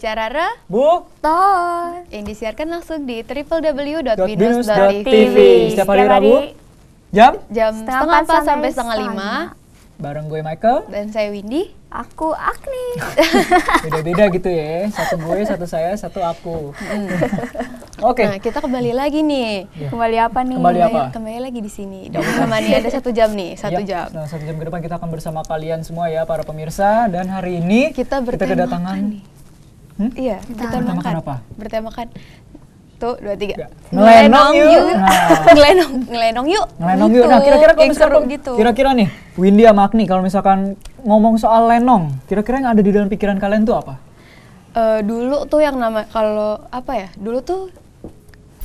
acara Re Bu Tor yang disiarkan langsung di www.binus.tv setiap hari Rabu jam jam setengah empat sampai setengah lima bareng gue Michael dan saya Windy aku Agni beda-beda gitu ya satu gue satu saya satu aku hmm. oke okay. nah kita kembali lagi nih yeah. kembali apa nih kembali apa kembali lagi di sini iya. dong sama nih ada satu jam nih satu yep. Iya. jam nah satu jam ke depan kita akan bersama kalian semua ya para pemirsa dan hari ini kita, kita kedatangan Hmm? Iya, bertemakan. Bertemakan apa? Bertemakan tuh dua tiga ngelenong yuk nah. ngelenong ngelenong yuk ngelenong yuk nah gitu. kira-kira kalau misalkan gitu. kira-kira nih Windy sama Agni kalau misalkan ngomong soal lenong kira-kira yang ada di dalam pikiran kalian tuh apa uh, dulu tuh yang nama kalau apa ya dulu tuh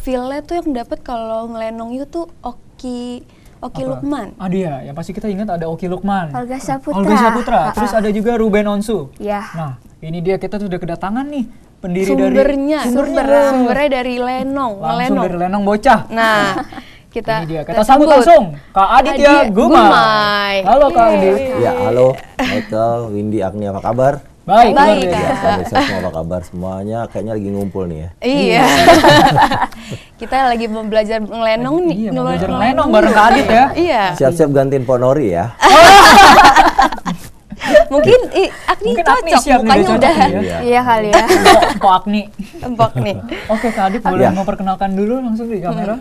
feel-nya tuh yang dapat kalau ngelenong yuk tuh Oki Oki apa? Lukman. Ah dia, yang pasti kita ingat ada Oki Lukman. Olga Saputra. Olga Saputra. Terus ada juga Ruben Onsu. Iya. Nah, ini dia kita sudah kedatangan nih pendiri sumbernya, dari sumbernya sumber, sumbernya dari Lenong langsung Lenong. dari Lenong bocah nah kita ini dia kita, sambut langsung Kak Adit ya Gumai. Gumai halo Kak iya. Adit, ya halo Michael Windy Agni apa kabar Baik, baik. Kak. Ya, semua apa kabar semuanya? Kayaknya lagi ngumpul nih ya. Iya. iya. kita lagi mau belajar ngelenong nih. Iya, belajar ngelenong bareng Kak Adit ya. Iya. Siap-siap gantiin Ponori ya. Oh. Mungkin iya. i, Agni Mungkin cocok, Agni mukanya udah. Cocok, ya. Iya kali ya. Empok Agni. Empok nih. Oke, Kak Adit boleh iya. mau perkenalkan dulu langsung di kamera.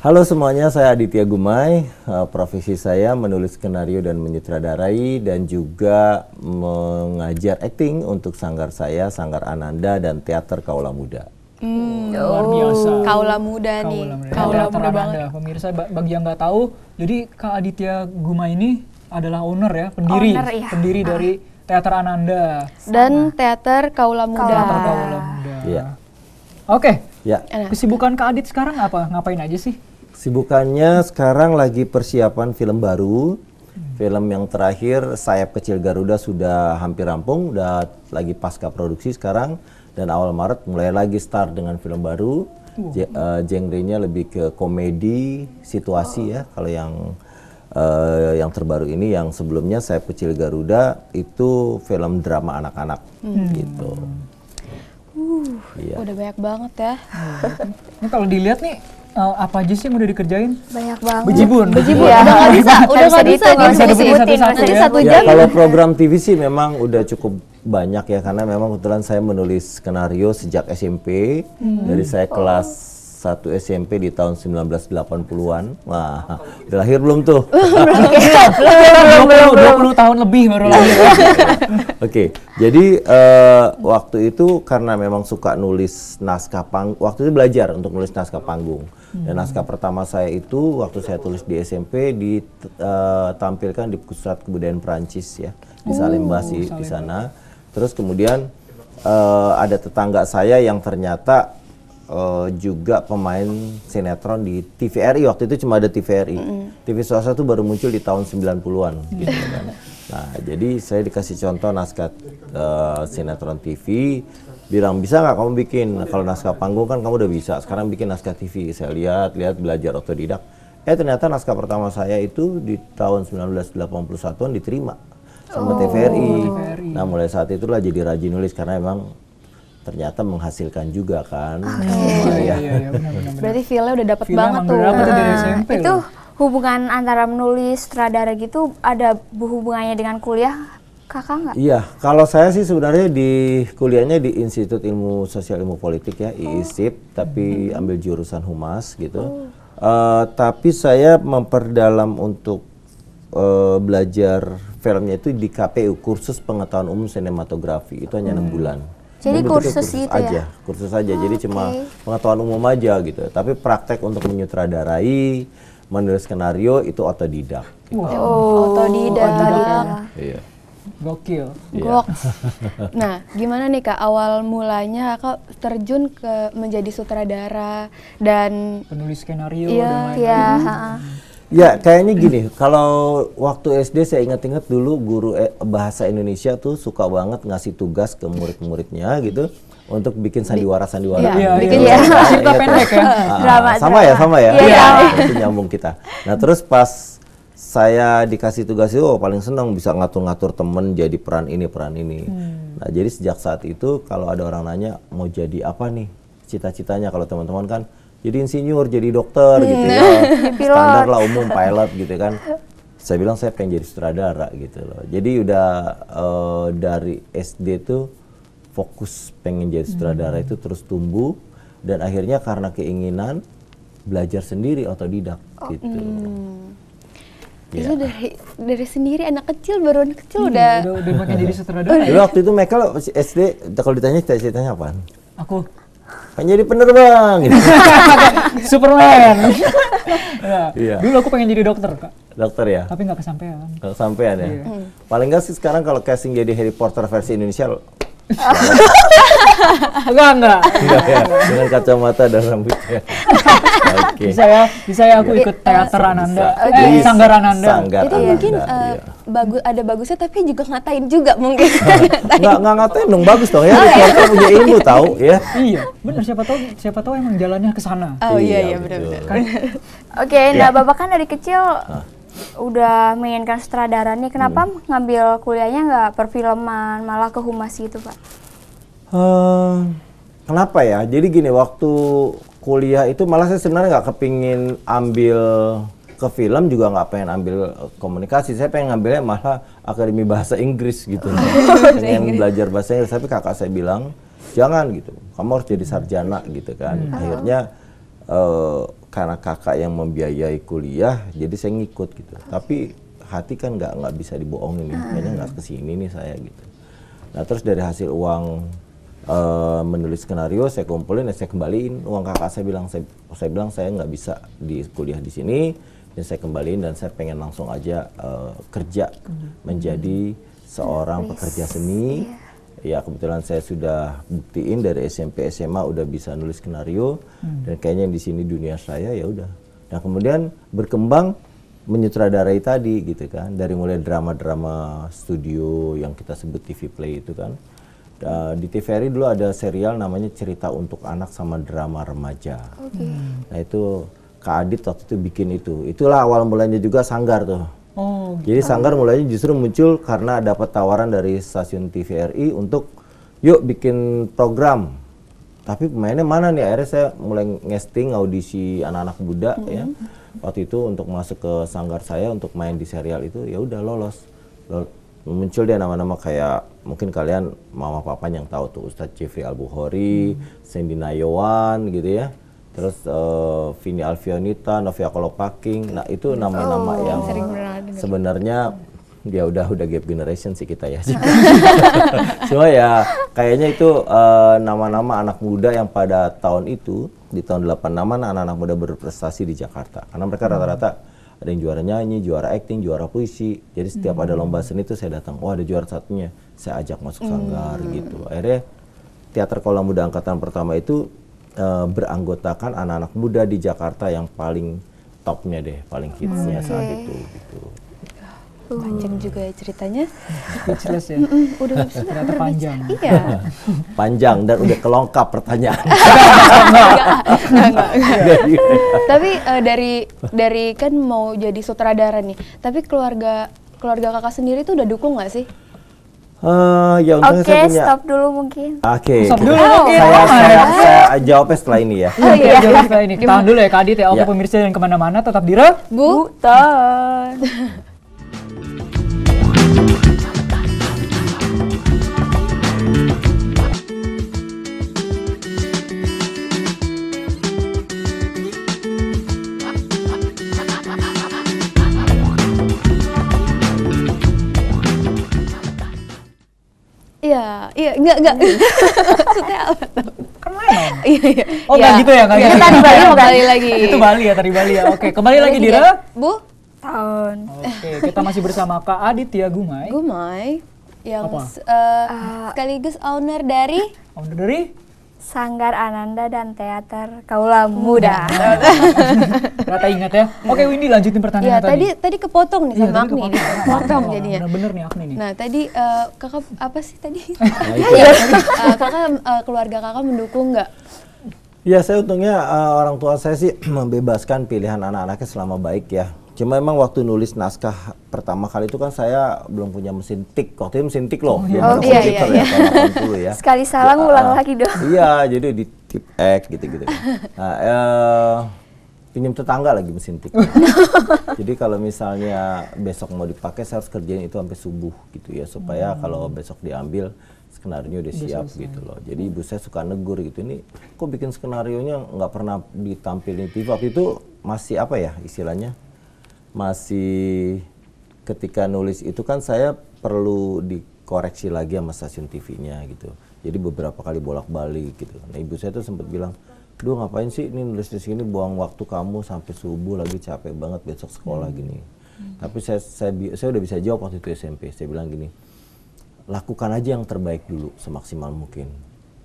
Halo semuanya, saya Aditya Gumai. Eh, profesi saya menulis skenario dan menyutradarai dan juga mengajar akting untuk sanggar saya, Sanggar Ananda dan Teater Kaula Muda. Hmm. Oh, luar biasa. Oh, Kaula muda Kaula nih. Muda. Kaula muda, Kaula muda banget. Pemirsa bagi yang nggak tahu, jadi Kak Aditya Gumai ini adalah owner ya, pendiri, owner, iya. pendiri ah. dari Teater Ananda dan Sama. Teater Kaula Muda. Teater Kaula Muda. Iya. Oke. Okay. Ya. Kesibukan Kak Adit sekarang apa? Ngapain aja sih? sibukannya sekarang lagi persiapan film baru. Hmm. Film yang terakhir Sayap Kecil Garuda sudah hampir rampung, udah lagi pasca produksi sekarang dan awal Maret mulai lagi start dengan film baru. Uh. uh, genre-nya lebih ke komedi, situasi oh. ya kalau yang uh, yang terbaru ini yang sebelumnya saya Kecil Garuda itu film drama anak-anak hmm. gitu. Uh, iya. udah banyak banget ya. Ini kalau dilihat nih uh, apa aja sih yang udah dikerjain? Banyak banget. Bejibun. Bejibun. Ya. Udah nggak bisa, udah nggak bisa, bisa disebutin. Nanti bisa. satu ya, jam. Ya, kalau program TV sih memang udah cukup banyak ya karena memang kebetulan saya menulis skenario sejak SMP hmm. dari saya kelas satu SMP di tahun 1980-an. Wah, udah lahir belum tuh? belum, belum, 20, 20 tahun lebih baru lahir. Iya, iya, iya. Oke, okay, jadi uh, waktu itu karena memang suka nulis naskah panggung, waktu itu belajar untuk nulis naskah panggung. Dan hmm. naskah pertama saya itu waktu saya tulis di SMP ditampilkan eh, di Pusat Kebudayaan Perancis ya, di oh, Salemba sih di sana. Terus kemudian uh, ada tetangga saya yang ternyata uh, juga pemain sinetron di TVRI waktu itu cuma ada TVRI. Mm TV swasta itu baru muncul di tahun 90-an iya. gitu kan. Nah, jadi saya dikasih contoh naskah uh, sinetron TV bilang bisa nggak kamu bikin nah, kalau naskah panggung kan kamu udah bisa sekarang bikin naskah TV saya lihat lihat belajar otodidak eh ternyata naskah pertama saya itu di tahun 1981an diterima sama oh, TVRI. TVRI. Nah mulai saat itulah jadi rajin nulis karena emang ternyata menghasilkan juga kan. Okay. Oh, gitu, iya, iya, ya. iya, Berarti feel udah dapat banget tuh. Nah, dari SMP itu loh. hubungan antara menulis, sutradara gitu ada hubungannya dengan kuliah kakak nggak? Iya, kalau saya sih sebenarnya di kuliahnya di Institut Ilmu Sosial Ilmu Politik ya, oh. IISIP, tapi hmm. ambil jurusan humas gitu. Oh. Uh, tapi saya memperdalam untuk uh, belajar filmnya itu di KPU kursus pengetahuan umum sinematografi itu hanya enam hmm. bulan jadi kursus, kursus itu ya? aja, ya? kursus aja. Oh, Jadi cuma pengetahuan umum aja gitu. Tapi praktek untuk menyutradarai, menulis skenario itu otodidak. Gitu. Wow. Oh, otodidak. otodidak. Ya? Iya. Gokil. Iya. Gok. nah, gimana nih kak awal mulanya kak terjun ke menjadi sutradara dan penulis skenario iya, dan lain-lain. Iya, hmm. Ya, kayaknya gini. Kalau waktu SD saya ingat-ingat dulu guru eh, bahasa Indonesia tuh suka banget ngasih tugas ke murid-muridnya gitu untuk bikin sandiwara-sandiwara. Iya, -sandiwara. bikin iya, ya. Iya, cerita iya, pendek ya. Ah, ya. Drama, sama ya, sama ya. Iya. Itu nyambung kita. Nah, terus pas saya dikasih tugas itu oh, paling senang bisa ngatur-ngatur temen jadi peran ini peran ini. Hmm. Nah jadi sejak saat itu kalau ada orang nanya mau jadi apa nih cita-citanya kalau teman-teman kan jadi insinyur, jadi dokter hmm. gitu ya. Hmm. Standar lah umum pilot gitu kan. Saya bilang saya pengen jadi sutradara gitu loh. Jadi udah uh, dari SD tuh fokus pengen jadi sutradara hmm. itu terus tumbuh dan akhirnya karena keinginan belajar sendiri otodidak oh, gitu. Hmm. Ya. Itu dari dari sendiri anak kecil baru anak kecil hmm, udah udah, udah makin jadi sutradara. Ya? Dulu waktu itu Michael SD kalau ditanya cita-citanya apa? Aku pengen kan jadi penerbang gitu. Superman ya. iya. dulu aku pengen jadi dokter kak dokter ya tapi nggak kesampaian kesampaian ya iya. paling nggak sih sekarang kalau casting jadi Harry Potter versi Indonesia enggak enggak. Enggak ya, dengan kacamata dan rambutnya. Oke. Okay. Bisa ya, bisa ya aku iya. ikut teater Anda, okay. eh, sanggaran Anda. Iya. Sanggar Jadi anda, mungkin uh, iya. Eh, bagus ada bagusnya tapi juga ngatain juga mungkin. Enggak enggak ngatain dong bagus dong ya. Kita oh, punya ilmu tahu ya. Iya, benar siapa tahu siapa tahu emang jalannya ke sana. Oh iya iya, iya benar benar. Kan? Oke, nah ya. Bapak kan dari kecil udah menginginkan sutradara nih, kenapa hmm. ngambil kuliahnya nggak perfilman, malah ke humas gitu, Pak? Uh, kenapa ya? Jadi gini, waktu kuliah itu malah saya sebenarnya nggak kepingin ambil ke film juga nggak pengen ambil komunikasi saya pengen ngambilnya malah akademi bahasa Inggris gitu pengen belajar bahasa Inggris tapi kakak saya bilang jangan gitu kamu harus jadi sarjana gitu kan hmm. akhirnya uh, karena kakak yang membiayai kuliah jadi saya ngikut gitu tapi hati kan nggak nggak bisa dibohongin gitu. kayaknya nggak ah. kesini nih saya gitu nah terus dari hasil uang uh, menulis skenario saya kumpulin saya kembaliin uang kakak saya bilang saya, saya bilang saya nggak bisa di kuliah di sini dan saya kembaliin dan saya pengen langsung aja uh, kerja hmm. menjadi hmm. seorang pekerja seni yeah ya kebetulan saya sudah buktiin dari SMP SMA udah bisa nulis skenario hmm. dan kayaknya di sini dunia saya ya udah nah kemudian berkembang menyutradarai tadi gitu kan dari mulai drama-drama studio yang kita sebut TV play itu kan di TVRI dulu ada serial namanya cerita untuk anak sama drama remaja okay. nah itu Kak Adit waktu itu bikin itu itulah awal mulanya juga Sanggar tuh Oh, Jadi gitu. Sanggar mulainya justru muncul karena dapat tawaran dari stasiun TVRI untuk yuk bikin program. Tapi pemainnya mana nih? Akhirnya saya mulai ngesting audisi anak-anak muda mm -hmm. ya. Mm-hmm. Waktu itu untuk masuk ke Sanggar saya untuk main di serial itu ya udah lolos. lolos muncul dia nama-nama kayak mungkin kalian mama papa yang tahu tuh Ustadz Jeffrey Albuhori, hmm. Sandy Nayawan gitu ya terus uh, Vini Alfionita, Novia Kolopaking, nah itu hmm. nama-nama oh, yang sebenarnya ya udah udah gap generation sih kita ya. Cuma ya kayaknya itu eh, nama-nama uh, anak muda yang pada tahun itu di tahun 86 anak-anak muda berprestasi di Jakarta karena mereka hmm. rata-rata hmm. ada yang juara nyanyi, juara acting, juara puisi. Jadi setiap hmm. ada lomba seni itu saya datang, wah ada juara satunya, saya ajak masuk sanggar hmm. gitu. Akhirnya teater kolam muda angkatan pertama itu Eh, beranggotakan anak-anak muda di Jakarta yang paling topnya deh, paling hitsnya okay. saat itu gitu. Uh. Panjang juga ya ceritanya. Speechless ya. udah Ternyata panjang. Iya. panjang dan udah kelongkap pertanyaan. Tapi dari dari kan mau jadi sutradara nih. Tapi keluarga keluarga kakak sendiri tuh udah dukung nggak sih Uh, ya untungnya okay, saya punya. Oke, stop dulu mungkin. Oke. Okay, stop dulu oh. mungkin. Saya, oh. saya, saya, saya jawabnya setelah ini ya. Iya, jawab oh, iya. jawabnya setelah ini. Kita tahan dulu ya Kak Adit ya. Oke, oh, iya. pemirsa yang kemana-mana tetap di Bu, Butan. Iya, enggak, enggak. Iya. Maksudnya apa tuh? Kan Iya, iya. Oh, enggak iya. gitu ya? Enggak iya, gitu. Tadi ya. Bali lagi. Itu Bali ya, tadi Bali ya. Oke, kembali lagi Dira. Bu? Tahun. Oke, kita masih bersama Kak Aditya Gumai. Gumai. Yang eh, ah. sekaligus owner dari? Owner dari? Sanggar Ananda dan Teater Kaula Muda. Iya. Rata ingat ya. Oke, Windy lanjutin pertanyaan ya, iya, tadi. tadi tadi kepotong nih iya, sama Agni. Kepotong jadinya. Bener nih Agni nih. Nah, tadi uh, Kakak apa sih tadi? uh, kakak uh, keluarga Kakak mendukung nggak Ya, saya untungnya uh, orang tua saya sih membebaskan pilihan anak-anaknya selama baik ya. Cuma emang waktu nulis naskah pertama kali itu kan saya belum punya mesin tik. Waktu itu mesin tik loh. Oh, iya. oh iya, iya, iya. Ya, ya. Sekali salah ya, ngulang uh, lagi dong. Iya, jadi di tip X gitu-gitu. Nah, ya, pinjam tetangga lagi mesin tik. jadi kalau misalnya besok mau dipakai, saya harus kerjain itu sampai subuh gitu ya. Supaya hmm. kalau besok diambil, skenario udah siap Bisa, gitu loh. Jadi ibu saya suka negur gitu. Ini kok bikin skenario nya nggak pernah ditampilin TV. Waktu itu masih apa ya istilahnya? masih ketika nulis itu kan saya perlu dikoreksi lagi sama stasiun TV-nya gitu. Jadi beberapa kali bolak-balik gitu. Nah ibu saya tuh sempat bilang, duh ngapain sih ini nulis di sini buang waktu kamu sampai subuh lagi capek banget besok sekolah hmm. gini. Hmm. Tapi saya, saya saya udah bisa jawab waktu itu SMP. Saya bilang gini, lakukan aja yang terbaik dulu semaksimal mungkin.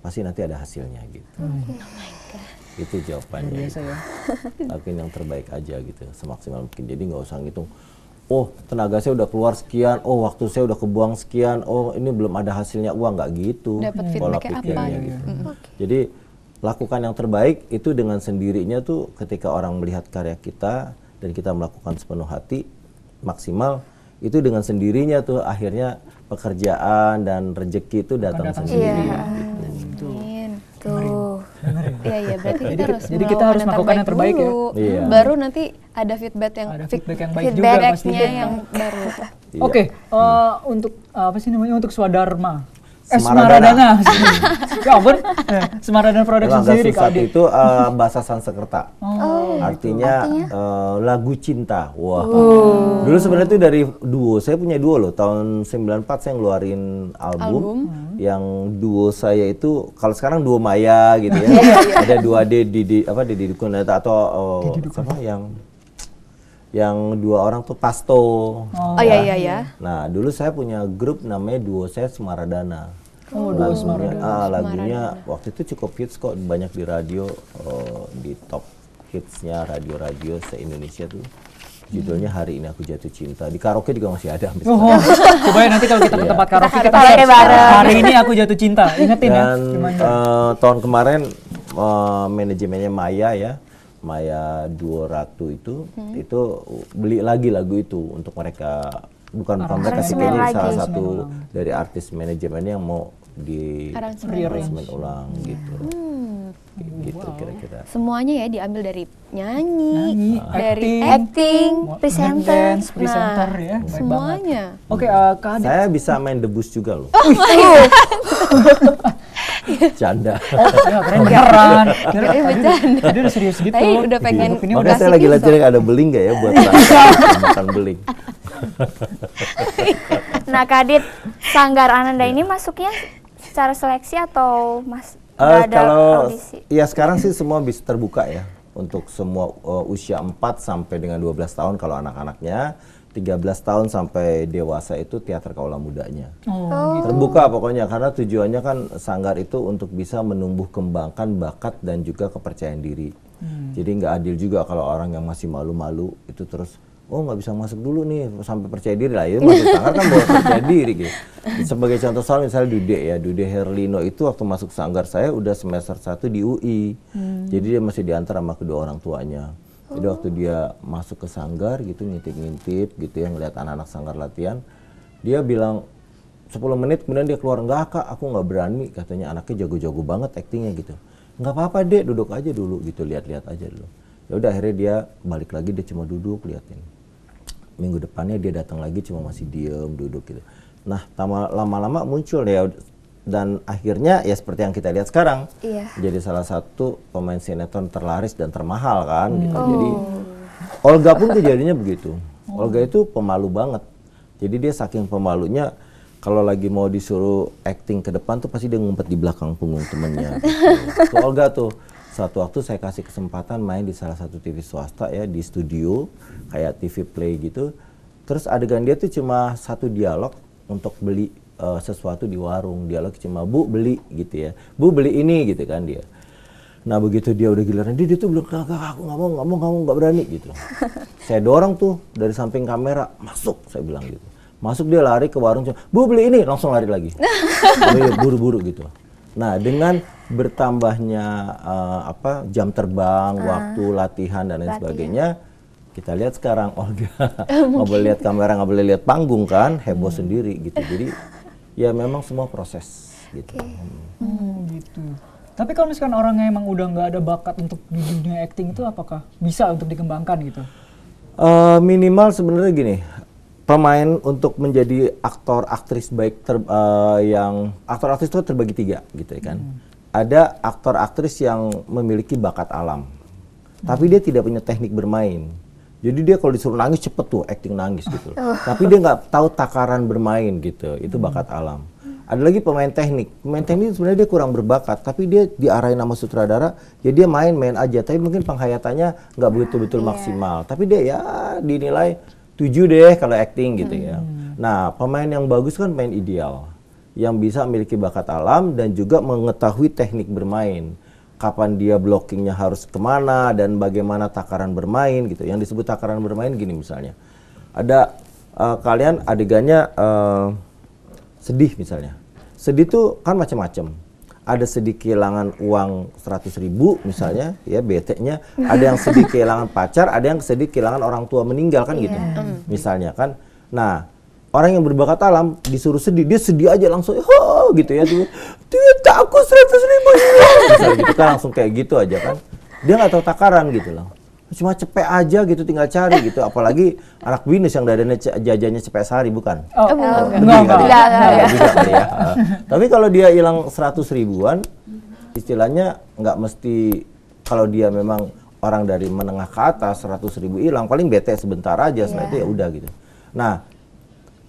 Pasti nanti ada hasilnya gitu. Hmm. Oh itu jawabannya biasa ya. lakuin yang terbaik aja gitu semaksimal mungkin jadi nggak usah ngitung oh tenaga saya udah keluar sekian, oh waktu saya udah kebuang sekian, oh ini belum ada hasilnya uang nggak gitu. hmm. pola pikirnya apa? gitu. gitu. Okay. Jadi lakukan yang terbaik itu dengan sendirinya tuh ketika orang melihat karya kita dan kita melakukan sepenuh hati maksimal itu dengan sendirinya tuh akhirnya pekerjaan dan rejeki itu datang, datang sendiri. Iya. Gitu. Hmm. Tuh. Iya iya berarti kita harus jadi kita harus melakukan yang terbaik ya? dulu, ya. Iya. Baru nanti ada feedback yang ada feedback yang baik feedback juga pastinya yang baru. Oke, okay, iya. uh, eh, untuk uh, apa sih namanya untuk swadharma Eh, Semaradana. Semaradana. ya ampun. Eh, Semaradana Production Langga sendiri Susat itu uh, eh, bahasa Sanskerta. Oh. oh. Artinya, Artinya? Uh, lagu cinta. Wah. Oh. Dulu sebenarnya itu dari duo. Saya punya duo loh. Tahun 94 saya ngeluarin album, album. yang duo saya itu kalau sekarang duo Maya gitu ya. Iya, iya. Ada dua D di, di apa di Dukun atau uh, oh, apa yang yang dua orang tuh Pasto. Oh, oh iya, iya iya Nah, dulu saya punya grup namanya Duo Saya Semaradana. Oh, Dua Ah, lagunya waktu itu cukup hits kok banyak di radio uh, di top hitsnya radio-radio se-Indonesia tuh judulnya hmm. hari ini aku jatuh cinta di karaoke juga masih ada misalnya. oh, oh. coba ya nanti kalau kita ke iya. tempat karaoke kita hari ini aku jatuh cinta ingetin ya, Dan, uh, tahun kemarin uh, manajemennya Maya ya Maya Duo Ratu itu hmm. itu beli lagi lagu itu untuk mereka bukan bukan mereka sih kayaknya salah satu dari artis manajemen yang mau di arrangement ulang yeah. Hmm. gitu. Hmm. Gitu wow. kira-kira. Semuanya ya diambil dari nyanyi, nyanyi uh, dari acting, acting presenter, dance, presenter nah, ya, semuanya. Oke, okay, uh, eh, Kak Saya bisa main debus juga loh. Oh, oh. Canda. Oh, ya, keren beneran. Keren bercanda. Tadi udah serius gitu. Tadi udah pengen ini udah saya lagi yang ada beling gak ya buat makan beling. nah, Kadit, Sanggar Ananda iya. ini masuknya secara seleksi atau mas? Uh, ada kalau audisi? ya sekarang sih semua bisa terbuka ya untuk semua uh, usia 4 sampai dengan 12 tahun kalau anak-anaknya 13 tahun sampai dewasa itu teater kaula mudanya. Oh. Gitu. Terbuka pokoknya karena tujuannya kan sanggar itu untuk bisa menumbuh kembangkan bakat dan juga kepercayaan diri. Hmm. Jadi nggak adil juga kalau orang yang masih malu-malu itu terus oh nggak bisa masuk dulu nih sampai percaya diri lah itu ya, masuk sanggar kan boleh percaya diri gitu sebagai contoh soal misalnya Dude ya Dude Herlino itu waktu masuk sanggar saya udah semester satu di UI hmm. jadi dia masih diantar sama kedua orang tuanya oh. jadi waktu oh. dia masuk ke sanggar gitu ngintip-ngintip gitu ya ngeliat anak-anak sanggar latihan dia bilang 10 menit kemudian dia keluar enggak kak aku nggak berani katanya anaknya jago-jago banget aktingnya gitu nggak apa-apa deh duduk aja dulu gitu lihat-lihat aja dulu ya udah akhirnya dia balik lagi dia cuma duduk liatin minggu depannya dia datang lagi cuma masih diem duduk gitu nah lama-lama muncul ya dan akhirnya ya seperti yang kita lihat sekarang iya. jadi salah satu pemain sinetron terlaris dan termahal kan gitu. Hmm. Oh. Jadi Olga pun kejadiannya begitu. oh. Olga itu pemalu banget. Jadi dia saking pemalunya kalau lagi mau disuruh acting ke depan tuh pasti dia ngumpet di belakang punggung temennya. Gitu. So, Olga tuh satu waktu saya kasih kesempatan main di salah satu TV swasta ya di studio kayak TV Play gitu. Terus adegan dia tuh cuma satu dialog untuk beli uh, sesuatu di warung. Dialog cuma Bu beli gitu ya. Bu beli ini gitu kan dia. Nah begitu dia udah giliran dia, dia tuh belum kagak aku nggak mau nggak mau nggak mau gak berani gitu. saya dorong tuh dari samping kamera masuk saya bilang gitu. Masuk dia lari ke warung cuma Bu beli ini langsung lari lagi. Oh, iya, buru-buru gitu. Nah, dengan bertambahnya uh, apa jam terbang, uh, waktu latihan dan lain latihan. sebagainya, kita lihat sekarang Olga oh, nggak boleh lihat kamera, nggak boleh lihat panggung kan, heboh hmm. sendiri gitu. Jadi ya memang semua proses gitu. Okay. Hmm. Hmm, gitu. Tapi kalau misalkan orangnya emang udah nggak ada bakat untuk di dunia acting itu apakah bisa untuk dikembangkan gitu? Uh, minimal sebenarnya gini, pemain untuk menjadi aktor aktris baik ter, uh, yang aktor aktris itu terbagi tiga gitu ya kan. Hmm. Ada aktor aktris yang memiliki bakat alam, tapi dia tidak punya teknik bermain. Jadi dia kalau disuruh nangis cepet tuh acting nangis gitu. Oh. Tapi dia nggak tahu takaran bermain gitu. Itu hmm. bakat alam. Ada lagi pemain teknik. Pemain teknik sebenarnya dia kurang berbakat, tapi dia diarahin nama sutradara, ya dia main-main aja. Tapi mungkin penghayatannya nggak begitu-betul iya. maksimal. Tapi dia ya dinilai tujuh deh kalau acting gitu ya. hmm. ya. Nah, pemain yang bagus kan pemain ideal yang bisa memiliki bakat alam dan juga mengetahui teknik bermain. Kapan dia blockingnya harus kemana dan bagaimana takaran bermain gitu. Yang disebut takaran bermain gini misalnya. Ada uh, kalian adegannya uh, sedih misalnya. Sedih tuh kan macam-macam ada sedikit kehilangan uang 100 ribu misalnya ya bete-nya ada yang sedikit kehilangan pacar ada yang sedikit kehilangan orang tua meninggal kan iya. gitu mm. misalnya kan nah orang yang berbakat alam disuruh sedih dia sedih aja langsung oh gitu ya tuh takut takut 100 ribu ya. misalnya gitu kan langsung kayak gitu aja kan dia nggak tahu takaran gitu loh cuma cepek aja gitu tinggal cari gitu apalagi anak binus yang dadanya jajannya cepek sehari bukan tapi kalau dia hilang 100 ribuan istilahnya nggak mesti kalau dia memang orang dari menengah ke atas 100 ribu hilang paling bete sebentar aja setelah yeah. itu iya. ya udah gitu nah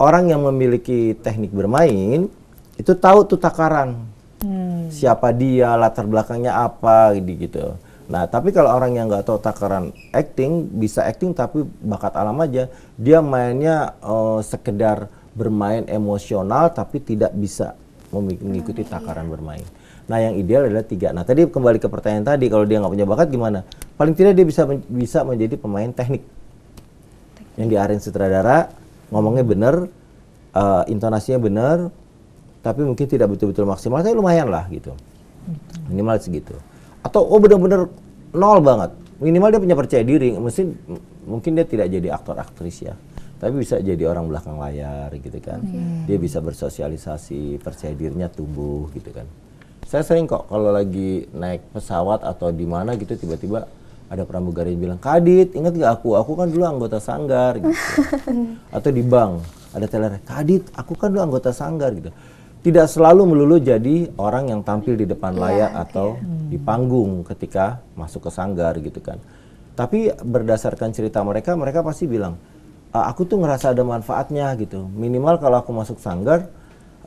orang yang memiliki teknik bermain itu tahu tuh takaran hmm. siapa dia latar belakangnya apa gitu Nah, tapi kalau orang yang nggak tahu takaran acting, bisa acting tapi bakat alam aja, dia mainnya uh, sekedar bermain emosional tapi tidak bisa mengikuti takaran bermain. Nah, yang ideal adalah tiga. Nah, tadi kembali ke pertanyaan tadi, kalau dia nggak punya bakat gimana? Paling tidak dia bisa men bisa menjadi pemain teknik. teknik. Yang diarin sutradara, ngomongnya benar uh, eh, intonasinya benar tapi mungkin tidak betul-betul maksimal, tapi lumayan lah gitu. Minimal segitu atau oh benar-benar nol banget minimal dia punya percaya diri mungkin mungkin dia tidak jadi aktor aktris ya tapi bisa jadi orang belakang layar gitu kan hmm. dia bisa bersosialisasi percaya dirinya tumbuh gitu kan saya sering kok kalau lagi naik pesawat atau di mana gitu tiba-tiba ada pramugari yang bilang kadit ingat gak aku aku kan dulu anggota sanggar gitu atau di bank ada teller kadit aku kan dulu anggota sanggar gitu tidak selalu melulu jadi orang yang tampil di depan iya, layar iya. atau yeah. Hmm. di panggung ketika masuk ke sanggar gitu kan. Tapi berdasarkan cerita mereka, mereka pasti bilang, ah, aku tuh ngerasa ada manfaatnya gitu. Minimal kalau aku masuk sanggar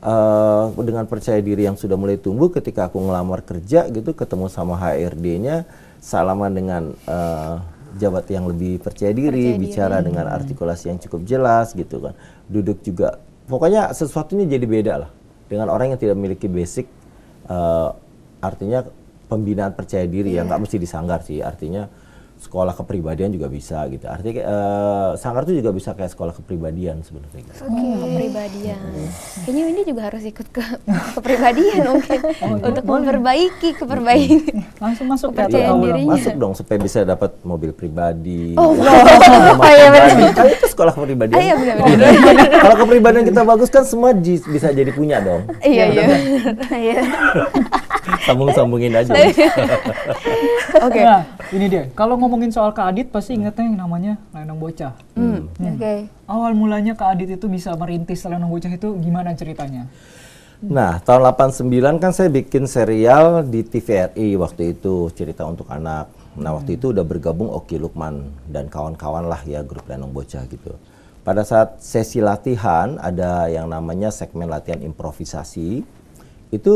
uh, dengan percaya diri yang sudah mulai tumbuh, ketika aku ngelamar kerja gitu, ketemu sama HRD-nya, salaman dengan uh, jabat yang lebih percaya diri, percaya bicara diri. dengan hmm. artikulasi yang cukup jelas gitu kan. Duduk juga, pokoknya sesuatunya jadi beda lah dengan orang yang tidak memiliki basic uh, artinya pembinaan percaya diri yeah. yang iya. nggak mesti disanggar sih artinya sekolah kepribadian juga bisa gitu. Artinya uh, sanggar itu juga bisa kayak sekolah kepribadian sebenarnya. Gitu. Oke, okay. kepribadian. Mm. Kayaknya ini juga harus ikut ke kepribadian mungkin oh, iya, untuk boleh. memperbaiki keperbaiki. Langsung masuk ke ya, iya, Masuk dong supaya bisa dapat mobil pribadi. Oh, iya. wow. oh iya benar. Kan itu sekolah kepribadian. Ah, iya benar. Oh, Kalau kepribadian kita bagus kan semua bisa jadi punya dong. Iya iya. Iya. Sambung-sambungin aja. Oke. okay. Nah, ini dia. Kalau ngomongin soal Kak Adit pasti ingetnya yang namanya Lenong Bocah. Hmm. hmm. hmm. Oke. Okay. Awal mulanya Kak Adit itu bisa merintis Lenong Bocah itu gimana ceritanya? Nah, tahun 89 kan saya bikin serial di TVRI waktu itu, cerita untuk anak. Nah, hmm. waktu itu udah bergabung Oki Lukman dan kawan-kawan lah ya grup Lenong Bocah gitu. Pada saat sesi latihan ada yang namanya segmen latihan improvisasi. Itu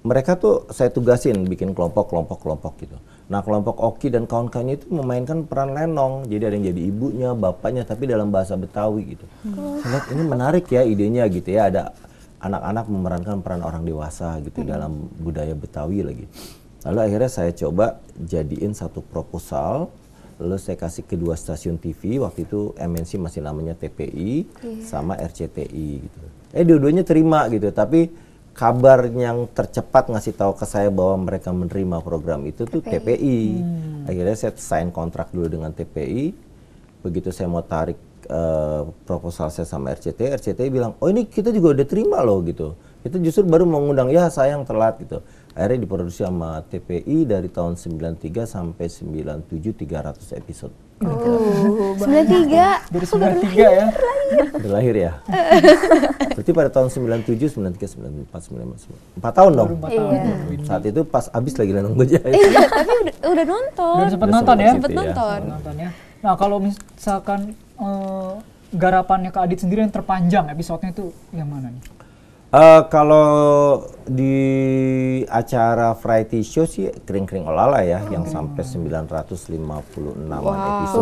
mereka tuh saya tugasin bikin kelompok-kelompok-kelompok gitu. Nah kelompok Oki dan kawan-kawannya itu memainkan peran lenong. Jadi ada yang jadi ibunya, bapaknya, tapi dalam bahasa Betawi gitu. Hmm. Saya ini menarik ya idenya gitu ya. Ada anak-anak memerankan peran orang dewasa gitu hmm. dalam budaya Betawi lagi. Lalu akhirnya saya coba jadiin satu proposal. Lalu saya kasih kedua stasiun TV. Waktu itu MNC masih namanya TPI yeah. sama RCTI gitu. Eh dua-duanya terima gitu. Tapi kabar yang tercepat ngasih tahu ke saya bahwa mereka menerima program itu tuh TPI. Hmm. Akhirnya saya sign kontrak dulu dengan TPI. Begitu saya mau tarik uh, proposal saya sama RCT, RCT bilang, "Oh, ini kita juga udah terima loh." gitu. Itu justru baru mengundang, "Ya, sayang telat." gitu. Akhirnya diproduksi sama TPI dari tahun 93 sampai 97 300 episode. Oh, sembilan tiga. Dari sembilan tiga ya. Udah lahir ya. Berarti pada tahun sembilan tujuh, sembilan tiga, sembilan empat, sembilan lima, empat tahun dong. Iya. Saat itu pas abis lagi lenong gejaya. Iya, tapi udah, udah nonton. Udah sempat ya? iya. nonton ya. Sempat nonton. Nah kalau misalkan eh, garapannya ke Adit sendiri yang terpanjang episode-nya itu yang mana nih? Uh, kalau di acara variety show sih kering-kering olala ya oh. yang hmm. sampai 956 wow. episode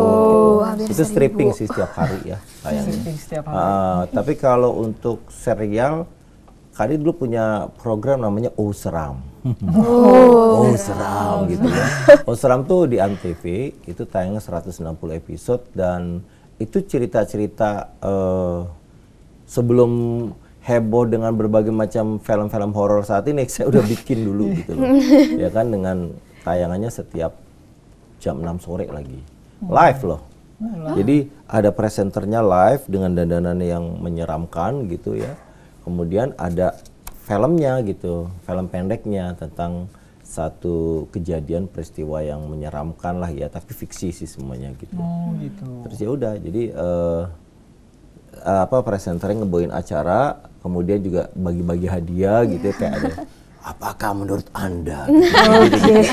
oh, gitu. Itu stripping sih setiap hari ya sayangnya. hari. Uh, tapi kalau untuk serial kali dulu punya program namanya Oh Seram. Oh, oh Seram gitu ya. Oh Seram tuh di ANTV itu tayangnya 160 episode dan itu cerita-cerita uh, sebelum heboh dengan berbagai macam film-film horor saat ini saya udah bikin dulu gitu loh ya kan dengan tayangannya setiap jam 6 sore lagi live loh jadi ada presenternya live dengan dandanan yang menyeramkan gitu ya kemudian ada filmnya gitu film pendeknya tentang satu kejadian peristiwa yang menyeramkan lah ya tapi fiksi sih semuanya gitu, oh, gitu. terus ya udah jadi uh, apa presenternya ngeboin acara kemudian juga bagi-bagi hadiah gitu ya, kayak ada apakah menurut anda gitu, gitu, gitu, gitu,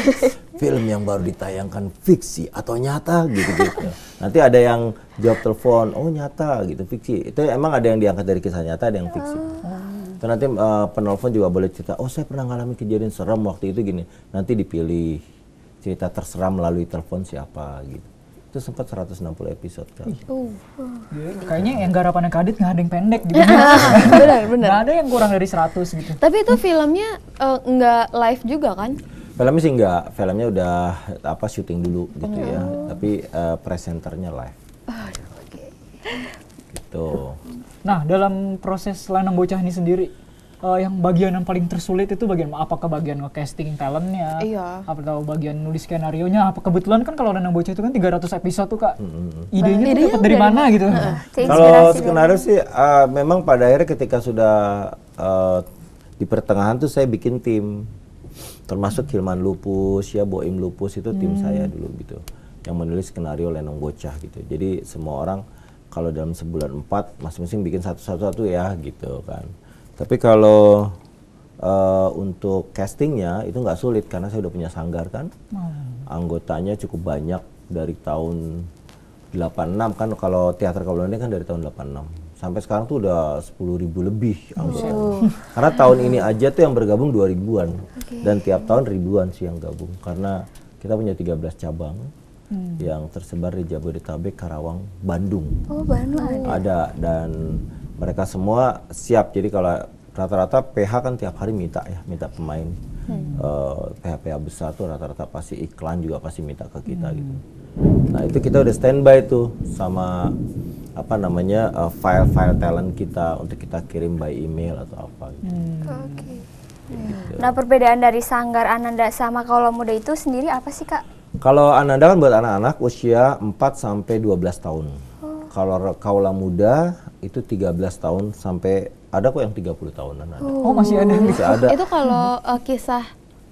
film yang baru ditayangkan fiksi atau nyata gitu gitu nanti ada yang jawab telepon oh nyata gitu fiksi itu emang ada yang diangkat dari kisah nyata ada yang fiksi oh. itu nanti uh, eh, penelpon juga boleh cerita oh saya pernah ngalami kejadian seram waktu itu gini nanti dipilih cerita terseram melalui telepon siapa gitu itu sempat 160 episode kan. Uh. Kayaknya yang garapannya Kadit nggak ada yang pendek gitu. benar, benar. Nggak ada yang kurang dari 100 gitu. Tapi itu filmnya uh, nggak live juga kan? Filmnya sih nggak, filmnya udah apa syuting dulu gitu ya. oh. ya. Tapi uh, presenternya live. Oh, iya, okay. Gitu. Nah, dalam proses lanang bocah ini sendiri uh, yang bagian yang paling tersulit itu bagian apakah bagian casting talentnya iya. atau bagian nulis skenario nya apa kebetulan kan kalau Nana Bocah itu kan 300 episode tuh kak mm-hmm. idenya nah, tuh dapat dari, mana dari, gitu uh, kalau gitu. skenario sih uh, memang pada akhirnya ketika sudah uh, di pertengahan tuh saya bikin tim termasuk Hilman Lupus ya Boim Lupus itu tim hmm. saya dulu gitu yang menulis skenario Lenong Bocah gitu jadi semua orang kalau dalam sebulan empat masing-masing bikin satu-satu ya gitu kan tapi kalau uh, untuk castingnya itu nggak sulit karena saya udah punya sanggar kan. Hmm. Anggotanya cukup banyak dari tahun 86 kan kalau teater ini kan dari tahun 86 sampai sekarang tuh udah 10 ribu lebih anggota. Oh. Karena tahun ini aja tuh yang bergabung 2 ribuan okay. dan tiap tahun ribuan sih yang gabung karena kita punya 13 cabang hmm. yang tersebar di Jabodetabek, Karawang, Bandung. Oh, Bandung Ada dan mereka semua siap. Jadi kalau rata-rata PH kan tiap hari minta ya, minta pemain. Hmm. Uh, eh, PH-PH besar tuh rata-rata pasti iklan juga pasti minta ke kita hmm. gitu. Nah itu kita udah standby tuh sama apa namanya file eh, file-file talent kita untuk kita kirim by email atau apa gitu. Hmm. Okay. Gitu. Nah perbedaan dari Sanggar Ananda sama kalau muda itu sendiri apa sih kak? Kalau Ananda kan buat anak-anak usia 4 sampai 12 tahun. Oh. Kalau Kaula Muda itu 13 tahun sampai ada kok yang 30 tahunan ada. Oh, oh masih ada. Bisa ada. itu kalau uh, kisah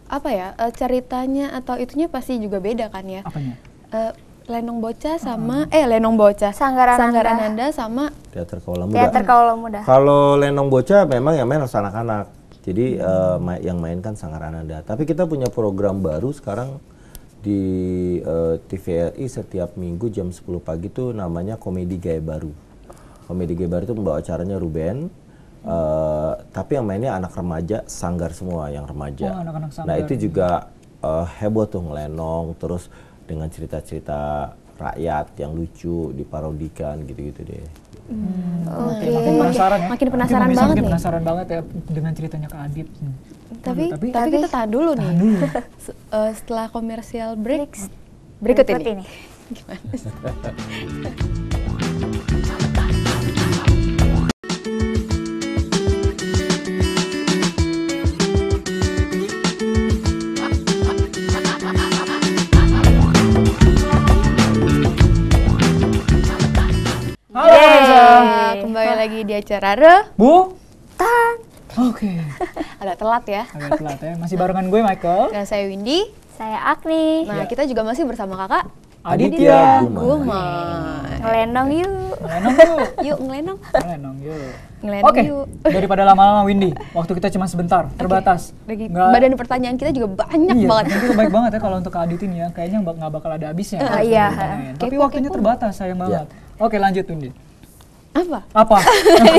apa ya uh, ceritanya atau itunya pasti juga beda kan ya? Apanya? Uh, Lenong Bocah sama hmm. eh Lenong Bocah Sanggaran Anda sama Teater Kaula Muda. Teater Kaula Muda. Kalau Lenong Bocah memang yang main harus anak-anak. Jadi hmm. uh, yang main kan Sanggaran Anda. Tapi kita punya program baru sekarang di uh, TVRI setiap minggu jam 10 pagi itu namanya Komedi Gaya Baru komedi Gebar itu membawa acaranya Ruben uh, tapi yang mainnya anak remaja sanggar semua yang remaja oh, anak -anak nah itu juga uh, heboh tuh ngelenong terus dengan cerita-cerita rakyat yang lucu diparodikan gitu-gitu deh Hmm. Oke. Okay. Makin penasaran ya. Makin penasaran makin banget makin penasaran banget ya dengan ceritanya Kak Adit. Hmm. Tapi, tapi, tapi kita tahan dulu tahan nih. Dulu. uh, setelah komersial break berikut, berikut ini. ini. Gimana? Halo Yeay. Kembali lagi di acara Re. Bu. Tan. Oke. Okay. Agak telat ya. Agak telat ya. Masih barengan gue Michael. Dan saya Windy. Saya Agni. Nah, ya. kita juga masih bersama kakak Aditya Guma. Ngelenong yuk. Ngelenong yuk. yuk ngelenong. Ngelenong yuk. Ngelenong Oke, daripada lama-lama Windy, waktu kita cuma sebentar, terbatas. Okay. badan pertanyaan kita juga banyak iya, banget. Itu baik banget ya kalau untuk Aditin ya, kayaknya nggak bakal ada habisnya. Uh, iya. Tapi waktunya terbatas, sayang iya. banget. Oke lanjut Undi. Apa? Apa?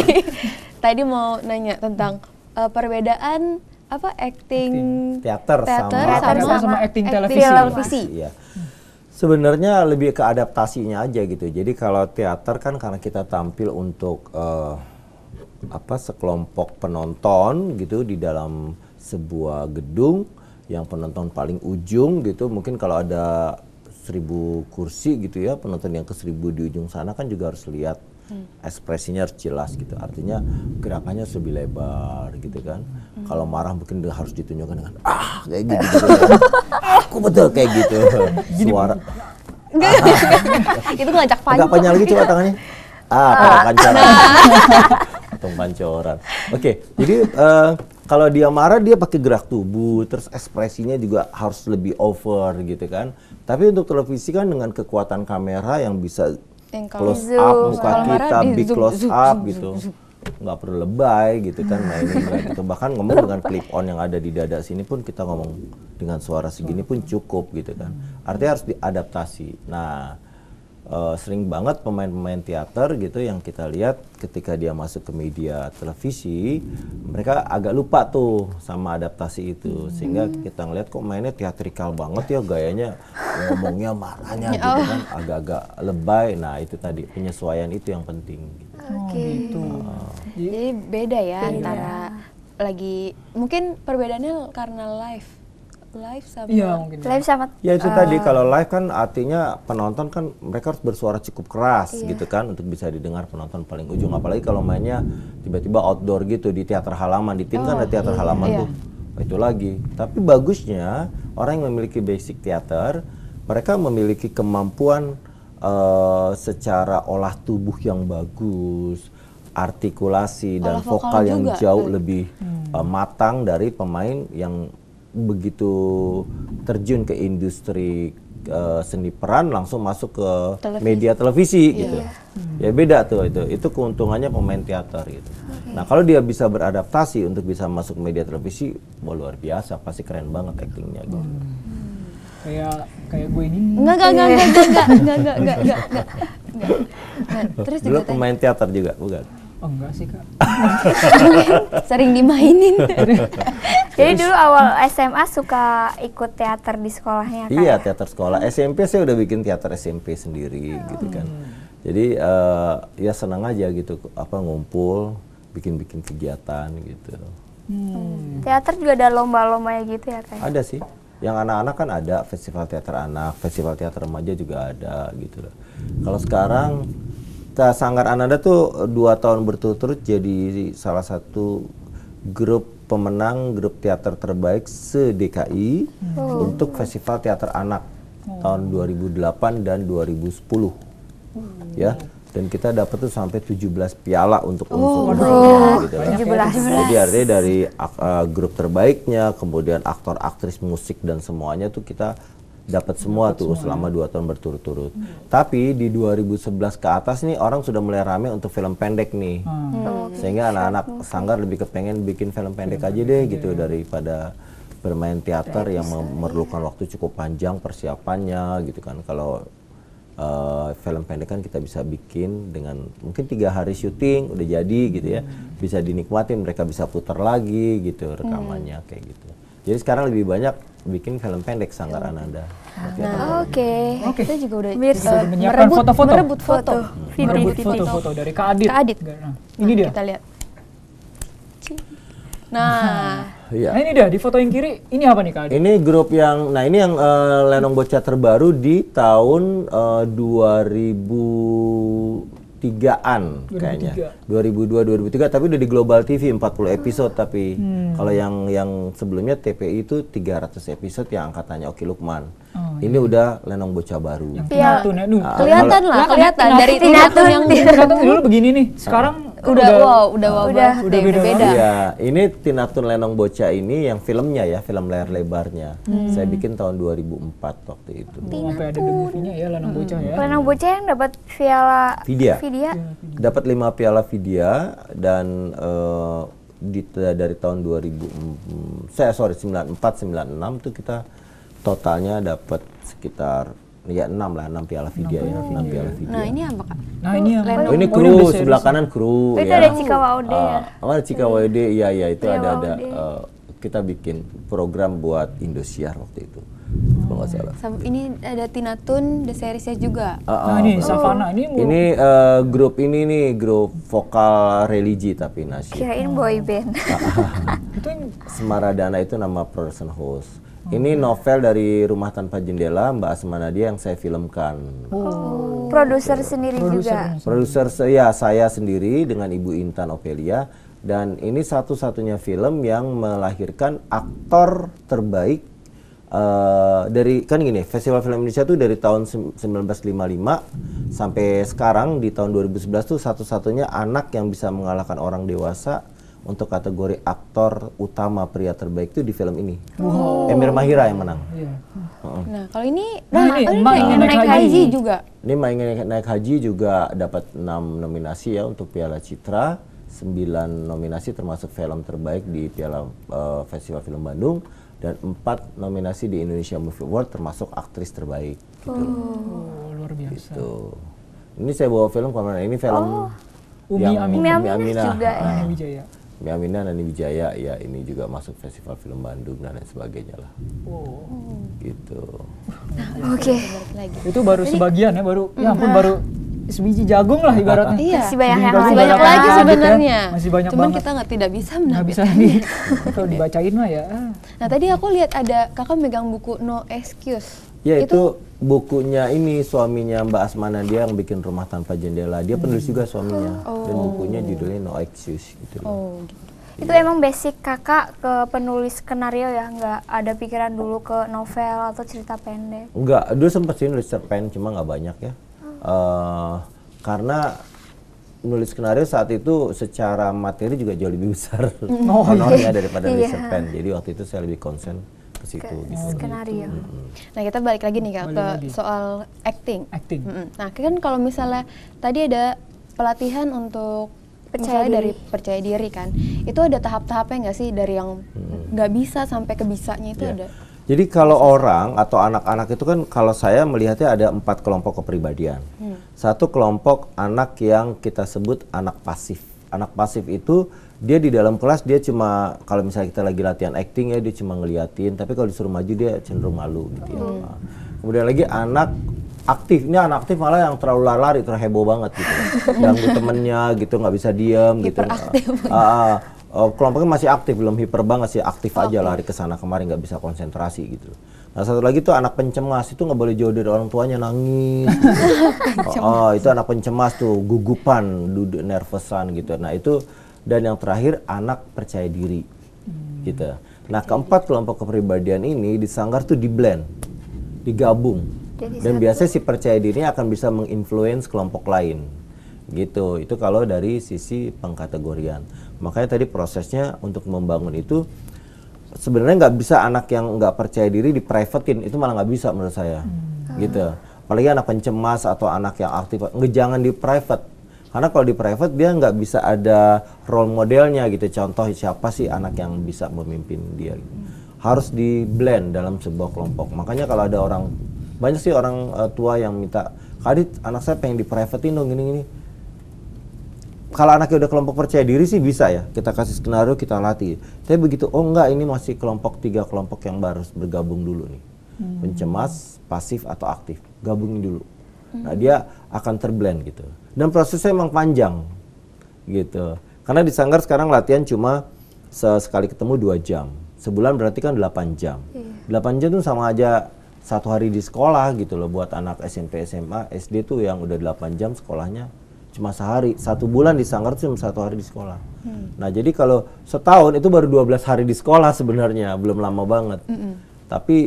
tadi, mau nanya tentang uh, perbedaan apa acting, acting. teater, teater sama, sama, sama, sama acting, acting televisi. televisi. Iya. Sebenarnya lebih ke adaptasinya aja gitu. Jadi kalau teater kan karena kita tampil untuk uh, apa sekelompok penonton gitu di dalam sebuah gedung yang penonton paling ujung gitu mungkin kalau ada seribu kursi gitu ya penonton yang ke seribu di ujung sana kan juga harus lihat hmm. ekspresinya harus jelas gitu artinya gerakannya lebih lebar gitu kan hmm. kalau marah mungkin harus ditunjukkan dengan ah kayak gitu, gitu kan. aku betul kayak gitu suara itu ngajak panjang nggak panjang lagi coba tangannya. Ah, ah. pancoran. atau nah. pancoran. Oke, jadi uh, kalau dia marah dia pakai gerak tubuh, terus ekspresinya juga harus lebih over gitu kan. Tapi untuk televisi kan dengan kekuatan kamera yang bisa close up muka kita, big close up gitu. nggak perlu lebay gitu kan mainin gitu bahkan ngomong dengan clip on yang ada di dada sini pun kita ngomong dengan suara segini pun cukup gitu kan artinya harus diadaptasi nah uh, sering banget pemain-pemain teater gitu yang kita lihat ketika dia masuk ke media televisi mereka agak lupa tuh sama adaptasi itu hmm. sehingga kita ngeliat kok mainnya teatrikal banget ya gayanya ngomongnya marahnya gitu oh. kan agak-agak lebay nah itu tadi penyesuaian itu yang penting oh, gitu. Oke. Okay. Gitu. Uh, Jadi beda ya beda. antara lagi mungkin perbedaannya karena live live sama iya, ya, mungkin live sama ya itu uh, tadi kalau live kan artinya penonton kan mereka harus bersuara cukup keras iya. gitu kan untuk bisa didengar penonton paling ujung apalagi kalau mainnya tiba-tiba outdoor gitu di teater halaman di tim kan oh, kan ada teater iya, halaman iya. tuh itu lagi tapi bagusnya orang yang memiliki basic teater mereka memiliki kemampuan uh, secara olah tubuh yang bagus artikulasi dan vokal, vokal yang juga. jauh lebih hmm. uh, matang dari pemain yang begitu terjun ke industri uh, seni peran langsung masuk ke televisi. media televisi yeah. gitu. Hmm. Ya beda tuh itu. Itu keuntungannya pemain teater gitu. Okay. Nah, kalau dia bisa beradaptasi untuk bisa masuk media televisi, wah luar biasa, pasti keren banget actingnya gitu. Hmm. Kayak kayak gue ini. Enggak, enggak, enggak, enggak, enggak, enggak, enggak, enggak. Nah, terus juga pemain teater juga, bukan? Oh, enggak sih kak. sering dimainin. Jadi dulu awal SMA suka ikut teater di sekolahnya. Kak, iya teater sekolah. SMP saya udah bikin teater SMP sendiri oh. gitu kan. Jadi uh, ya senang aja gitu apa ngumpul bikin-bikin kegiatan gitu. Hmm. Teater juga ada lomba-lomba ya gitu ya kan? Ada sih. Yang anak-anak kan ada festival teater anak, festival teater remaja juga ada gitu Kalau sekarang kita Sanggar Ananda tuh dua tahun berturut-turut jadi salah satu grup pemenang grup teater terbaik se DKI oh. Hmm. untuk festival teater anak oh. tahun 2008 dan 2010 oh. Hmm. ya dan kita dapat tuh sampai 17 piala untuk oh, unsur oh, oh. gitu kan. Jadi artinya dari uh, grup terbaiknya, kemudian aktor, aktris, musik dan semuanya tuh kita dapat semua dapet tuh semua selama ya. dua tahun berturut-turut. Hmm. Tapi di 2011 ke atas nih orang sudah mulai rame untuk film pendek nih. Hmm. Hmm. Sehingga anak-anak hmm. sanggar lebih kepengen bikin film pendek hmm. aja deh hmm. gitu ya. daripada bermain teater yang ya. memerlukan waktu cukup panjang persiapannya gitu kan. Kalau uh, film pendek kan kita bisa bikin dengan mungkin tiga hari syuting udah jadi gitu ya. Hmm. Bisa dinikmatin mereka bisa putar lagi gitu hmm. rekamannya kayak gitu. Jadi sekarang lebih banyak bikin film pendek Sanggar ya. Ananda. Oke. Nah, Oke. Okay. Okay. Kita juga udah Mir uh, menyiapkan foto-foto. Merebut foto. Hmm. Merebut foto-foto dari Kak Adit. Kak Adit. Nah, nah ini dia. Kita lihat. Nah, iya. nah ini dia di foto yang kiri. Ini apa nih Kak Adit? Ini grup yang nah ini yang uh, Lenong Bocah terbaru di tahun uh, eh, 2000 2003-an kayaknya. 2002 2003 tapi udah di Global TV 40 episode ah. tapi hmm. kalau yang yang sebelumnya TPI itu 300 episode yang angkatannya Oki Lukman. Oh, ini iya. udah lenong bocah baru. ya. Nah, kelihatan lah, kelihatan dari tinatun yang dulu begini nih. Sekarang udah, udah wow, udah wow, udah, udah beda. beda. Iya, ini Tinatun Lenong Bocah ini yang filmnya ya, film layar lebarnya. Hmm. Saya bikin tahun 2004 waktu itu. Tinatun. Sampai ada movie-nya ya Lenong hmm. Bocah ya. Lenong Bocah yang dapat piala Vidya. Vidya. Iya, dapat 5 piala Vidya dan uh, di, dari tahun 2000 mm, saya sorry 94 96 tuh kita totalnya dapat sekitar ya enam lah enam piala video ya enam piala video nah ini apa kak nah ini apa oh, ini kru sebelah kanan kru itu ya. ada cika uh, ah, ya ada Cikawaude iya iya itu ada ada eh, kita bikin program buat Indosiar waktu itu kalau nggak salah. Ini ada Tina Tun, The Seriesnya juga. Uh, uh, nah ini Savana ini. Ini eh, grup ini nih grup vokal religi tapi nasional. Kirain boy band. Itu Semaradana itu nama person host. Ini hmm. novel dari Rumah Tanpa Jendela Mbak Asma Nadia yang saya filmkan. Oh. oh. Produser sendiri juga. Produser ya saya sendiri dengan Ibu Intan Ophelia dan ini satu-satunya film yang melahirkan aktor terbaik uh, dari kan gini Festival Film Indonesia tuh dari tahun 1955 sampai sekarang di tahun 2011 tuh satu-satunya anak yang bisa mengalahkan orang dewasa untuk kategori aktor utama pria terbaik itu di film ini. Oh. Emir Mahira yang menang. Yeah. Iya. Nah, kalau ini nah, ini, nah, ini naik, haji. juga. Ini main naik, naik haji juga dapat 6 nominasi ya untuk Piala Citra, 9 nominasi termasuk film terbaik di Piala uh, Festival Film Bandung dan 4 nominasi di Indonesia Movie Award termasuk aktris terbaik gitu. Oh. oh, luar biasa. Gitu. Ini saya bawa film kemarin. Ini film oh. Umi yang Aminah. Umi Aminah juga ya. Ah, Miamina Nani Wijaya ya ini juga masuk festival film Bandung dan lain sebagainya lah. Wow. Oh. Gitu. Nah, Oke. Okay. Itu baru sebagian ya baru ya ampun nah. baru sebiji jagung lah ibaratnya. Iya. Masih banyak yang masih banyak lagi ya. sebenarnya. Ya. Masih banyak Cuman banget. kita nggak tidak bisa Nah, Bisa Kalau dibacain lah ya. Nah tadi aku lihat ada kakak megang buku No Excuse. Ya itu, itu bukunya ini suaminya Mbak Asmana dia yang bikin rumah tanpa jendela. Dia penulis juga hmm. suaminya oh. dan bukunya judulnya No Excuse gitu Oh, gitu. Iya. Itu emang basic kakak ke penulis skenario ya, nggak ada pikiran dulu ke novel atau cerita pendek? Nggak, dulu sempat sih nulis cerpen, cuma nggak banyak ya. Oh. Uh, karena nulis skenario saat itu secara materi juga jauh lebih besar oh. Hmm. honornya daripada nulis iya. cerpen. Jadi waktu itu saya lebih konsen ke situ ke gitu. skenario. Nah kita balik lagi nih kak balik ke lagi. soal acting. Acting. Nah kan kalau misalnya tadi ada pelatihan untuk percaya diri. dari percaya diri kan, itu ada tahap-tahapnya nggak sih dari yang nggak hmm. bisa sampai ke bisanya itu yeah. ada? Jadi kalau orang atau anak-anak itu kan kalau saya melihatnya ada empat kelompok kepribadian. Hmm. Satu kelompok anak yang kita sebut anak pasif. Anak pasif itu dia di dalam kelas dia cuma kalau misalnya kita lagi latihan acting ya dia cuma ngeliatin tapi kalau disuruh maju dia cenderung malu gitu ya hmm. kemudian lagi anak aktif ini anak aktif malah yang terlalu lari terlalu heboh banget gitu yang temennya gitu nggak bisa diam gitu uh, uh, kelompoknya masih aktif belum hiper banget sih aktif okay. aja lari ke sana kemari nggak bisa konsentrasi gitu Nah satu lagi tuh anak pencemas itu nggak boleh jauh dari orang tuanya nangis. Gitu. oh, oh itu anak pencemas tuh gugupan, duduk nervousan gitu. Nah itu dan yang terakhir anak percaya diri hmm. gitu nah keempat kelompok kepribadian ini di sanggar tuh di blend digabung Jadi dan biasanya si percaya diri akan bisa menginfluence kelompok lain gitu itu kalau dari sisi pengkategorian makanya tadi prosesnya untuk membangun itu sebenarnya nggak bisa anak yang nggak percaya diri di privatein itu malah nggak bisa menurut saya hmm. gitu apalagi anak pencemas atau anak yang aktif nggak jangan di private karena kalau di private dia nggak bisa ada role modelnya gitu contoh siapa sih anak yang bisa memimpin dia gitu. harus di blend dalam sebuah kelompok makanya kalau ada orang banyak sih orang eh, tua yang minta kadit anak saya pengen di private dong gini-gini kalau anaknya udah kelompok percaya diri sih bisa ya kita kasih skenario kita latih tapi begitu oh enggak ini masih kelompok tiga kelompok yang baru bergabung dulu nih hmm. pencemas pasif atau aktif gabungin dulu nah, hmm. nah dia akan terblend gitu dan prosesnya emang panjang gitu karena di sanggar sekarang latihan cuma sekali ketemu dua jam sebulan berarti kan 8 jam iya. 8 jam tuh sama aja satu hari di sekolah gitu loh buat anak SMP SMA SD tuh yang udah 8 jam sekolahnya cuma sehari satu bulan di sanggar cuma satu hari di sekolah hmm. nah jadi kalau setahun itu baru 12 hari di sekolah sebenarnya belum lama banget mm -mm. tapi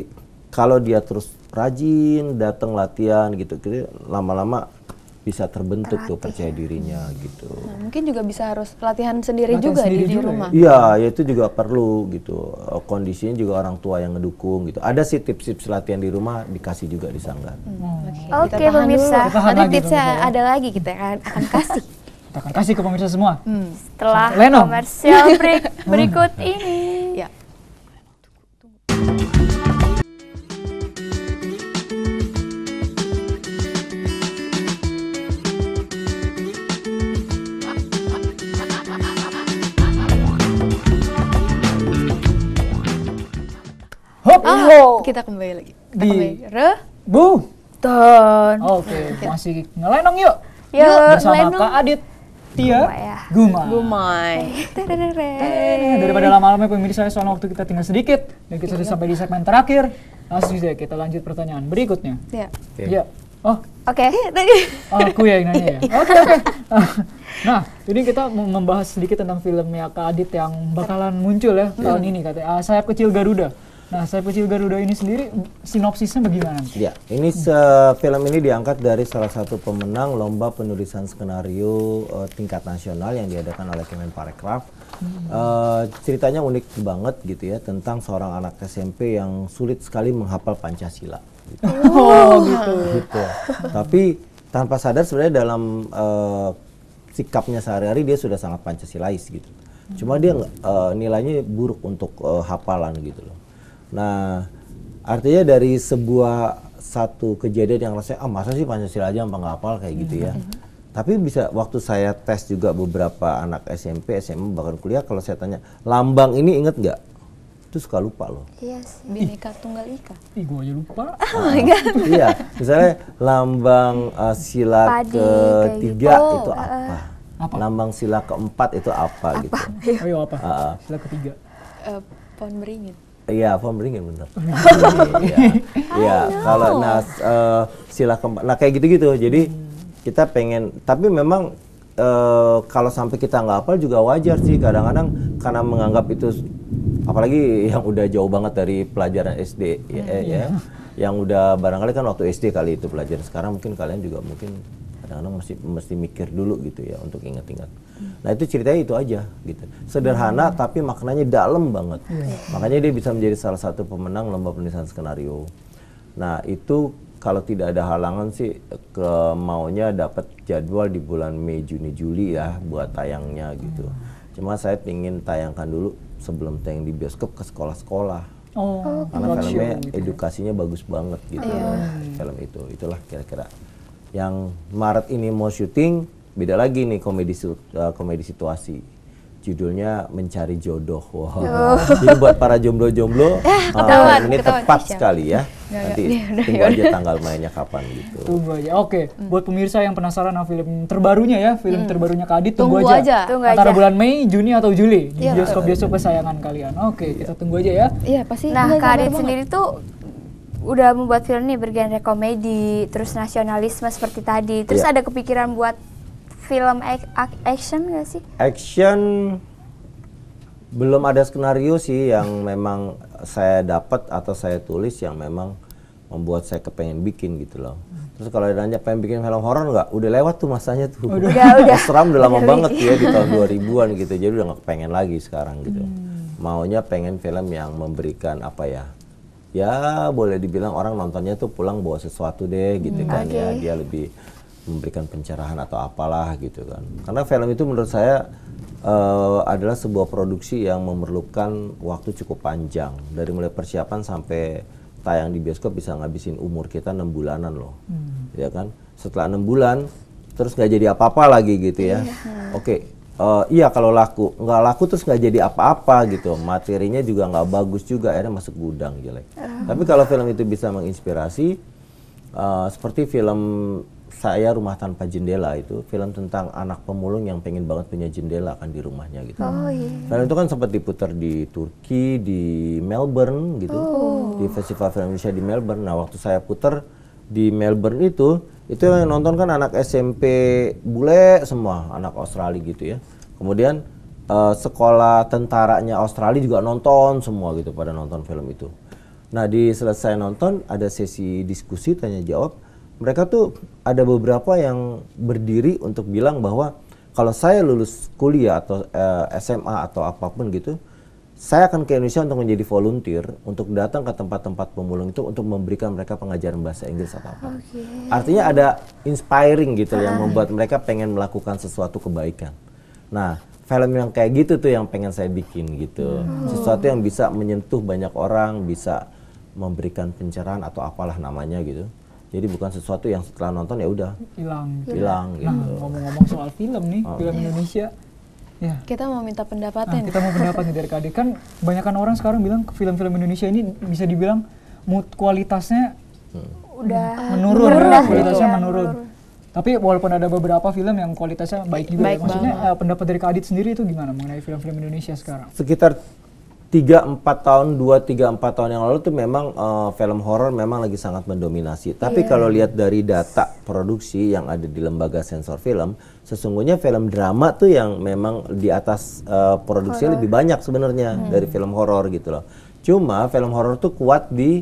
kalau dia terus rajin datang latihan gitu gitu lama-lama bisa terbentuk Terlatih. tuh percaya dirinya gitu. Nah, mungkin juga bisa harus latihan sendiri latihan juga sendiri di, di rumah. Ya? Iya, ya itu juga perlu gitu. Eh, kondisinya juga orang tua yang ngedukung gitu. Ada sih tips-tips latihan di rumah dikasih juga di sanggar. Hmm. hmm. Oke, okay. okay, pemirsa. Nanti tipsnya ya. ada lagi kita kan akan kasih. kita akan kasih ke pemirsa semua. Hmm. Setelah Leno. komersial break berikut ini. Oh, kita kembali lagi. Kita Di Bu. Ton. Oke, okay. masih ngelenong yuk. Yuk, bersama ngelenong. Kak Adit. Tia Guma. Gumai. Ya. Eh, eh, daripada lama-lama pemirsa soalnya waktu kita tinggal sedikit dan kita sudah iya. sampai di segmen terakhir. Langsung saja kita lanjut pertanyaan berikutnya. Iya. iya. Oh. Oke. Okay. Oh, aku ya yang nanya ya. Oke, oke. Nah, ini kita membahas sedikit tentang filmnya Kak Adit yang bakalan muncul ya tahun ini katanya. Ah, Sayap Kecil Garuda. Nah, saya kecil Garuda ini sendiri sinopsisnya bagaimana? Ya, ini film ini diangkat dari salah satu pemenang lomba penulisan skenario uh, tingkat nasional yang diadakan oleh Kemenparekraf. Hmm. Uh, ceritanya unik banget gitu ya tentang seorang anak SMP yang sulit sekali menghafal Pancasila. Oh, oh, gitu. Oh, gitu. gitu. Tapi tanpa sadar sebenarnya dalam uh, sikapnya sehari-hari dia sudah sangat Pancasilais gitu. Cuma dia uh, nilainya buruk untuk uh, hafalan gitu loh Nah, artinya dari sebuah satu kejadian yang rasanya ah masa sih Pancasila aja apa nggak mm kayak gitu ya. Mm-hmm. Tapi bisa waktu saya tes juga beberapa anak SMP, SMA bahkan kuliah kalau saya tanya lambang ini inget nggak? Itu suka lupa loh. Iya yes, Bineka Tunggal Ika. Ih, gue aja lupa. Oh my God. iya, misalnya lambang uh, sila Padi, ketiga gitu. oh, itu apa? Uh, uh. apa? Lambang sila keempat itu apa, apa? gitu? Ayo apa? Uh, uh. sila ketiga. Uh, pohon beringin. Iya, form ringin bener. Iya, iya, iya. iya kalau nas uh, eh, sila keempat, nah kayak gitu-gitu. Jadi hmm. kita pengen, tapi memang eh, kalau sampai kita nggak hafal juga wajar sih. Kadang-kadang karena menganggap itu, apalagi yang udah jauh banget dari pelajaran SD, ya, hmm, ya. yang udah barangkali kan waktu SD kali itu pelajaran. Sekarang mungkin kalian juga mungkin kadang-kadang mesti mesti mikir dulu gitu ya untuk ingat-ingat nah itu ceritanya itu aja gitu sederhana hmm. tapi maknanya dalam banget hmm. makanya dia bisa menjadi salah satu pemenang lomba penulisan skenario nah itu kalau tidak ada halangan sih ke maunya dapat jadwal di bulan Mei Juni Juli ya buat tayangnya gitu cuma saya ingin tayangkan dulu sebelum tayang di bioskop ke sekolah-sekolah Oh, karena oh, filmnya gitu ya. edukasinya bagus banget gitu yeah. film itu. Itulah kira-kira yang Maret ini mau syuting beda lagi nih komedi uh, komedi situasi judulnya mencari jodoh wow. oh. jadi buat para jomblo-jomblo ah, eh, uh, ini ketawa, tepat siap. sekali ya Gak, nanti ya, udah, tunggu ya, aja tanggal mainnya kapan gitu tunggu aja oke hmm. buat pemirsa yang penasaran sama film terbarunya ya film hmm. terbarunya Kak Adit tunggu, tunggu aja, aja. antara bulan Mei Juni atau Juli di iya. bioskop-bioskop kesayangan kalian oke ya. kita tunggu aja ya iya pasti nah Kak Adit sendiri tuh udah membuat film nih bergenre komedi, terus nasionalisme seperti tadi. Terus yeah. ada kepikiran buat film ak action gak sih? Action belum ada skenario sih yang memang saya dapat atau saya tulis yang memang membuat saya kepengen bikin gitu loh. Terus kalau nanya pengen bikin film horor nggak? Udah lewat tuh masanya tuh. Udah, udah. Seram udah lama banget ya di tahun 2000-an gitu. Jadi udah nggak pengen lagi sekarang gitu. Hmm. Maunya pengen film yang memberikan apa ya? ya boleh dibilang orang nontonnya tuh pulang bawa sesuatu deh gitu hmm, kan okay. ya dia lebih memberikan pencerahan atau apalah gitu kan karena film itu menurut saya uh, adalah sebuah produksi yang memerlukan waktu cukup panjang dari mulai persiapan sampai tayang di bioskop bisa ngabisin umur kita enam bulanan loh hmm. ya kan setelah enam bulan terus nggak jadi apa-apa lagi gitu ya yeah. oke okay, uh, iya kalau laku nggak laku terus nggak jadi apa-apa gitu materinya juga nggak bagus juga akhirnya masuk gudang jelek uh. tapi kalau film itu bisa menginspirasi uh, seperti film saya rumah tanpa jendela itu film tentang anak pemulung yang pengen banget punya jendela kan di rumahnya gitu. Oh Yeah. Film itu kan sempat diputar di Turki, di Melbourne gitu, oh. di Festival Film Indonesia di Melbourne. Nah waktu saya putar di Melbourne itu itu yang nonton kan anak SMP bule semua anak Australia gitu ya kemudian uh, sekolah tentaranya Australia juga nonton semua gitu pada nonton film itu nah di selesai nonton ada sesi diskusi tanya jawab mereka tuh ada beberapa yang berdiri untuk bilang bahwa kalau saya lulus kuliah atau uh, eh, SMA atau apapun gitu saya akan ke Indonesia untuk menjadi volunteer untuk datang ke tempat-tempat pemulung itu untuk memberikan mereka pengajaran bahasa Inggris atau apa. Okay. Artinya ada inspiring gitu ah. yang membuat mereka pengen melakukan sesuatu kebaikan. Nah, film yang kayak gitu tuh yang pengen saya bikin gitu. Hmm. Sesuatu yang bisa menyentuh banyak orang, bisa memberikan pencerahan atau apalah namanya gitu. Jadi bukan sesuatu yang setelah nonton ya udah hilang, gitu ya. hilang gitu. Nah, ngomong-ngomong soal film nih, oh. film Indonesia Ya. Kita mau minta pendapatnya. Nah, kita mau pendapatnya dari KD. Kan banyakkan orang sekarang bilang film-film Indonesia ini bisa dibilang mood kualitasnya hmm. udah menurun, menurun kualitasnya ya, menurun. Tapi walaupun ada beberapa film yang kualitasnya baik juga, ya, baik maksudnya banget. Eh, pendapat dari Kak Adit sendiri itu gimana mengenai film-film Indonesia sekarang? Sekitar tiga empat tahun dua tiga empat tahun yang lalu tuh memang uh, film horor memang lagi sangat mendominasi. Tapi yeah. kalau lihat dari data produksi yang ada di lembaga sensor film, sesungguhnya film drama tuh yang memang di atas uh, eh, produksi horror. lebih banyak sebenarnya hmm. dari film horor gitu loh. Cuma film horor tuh kuat di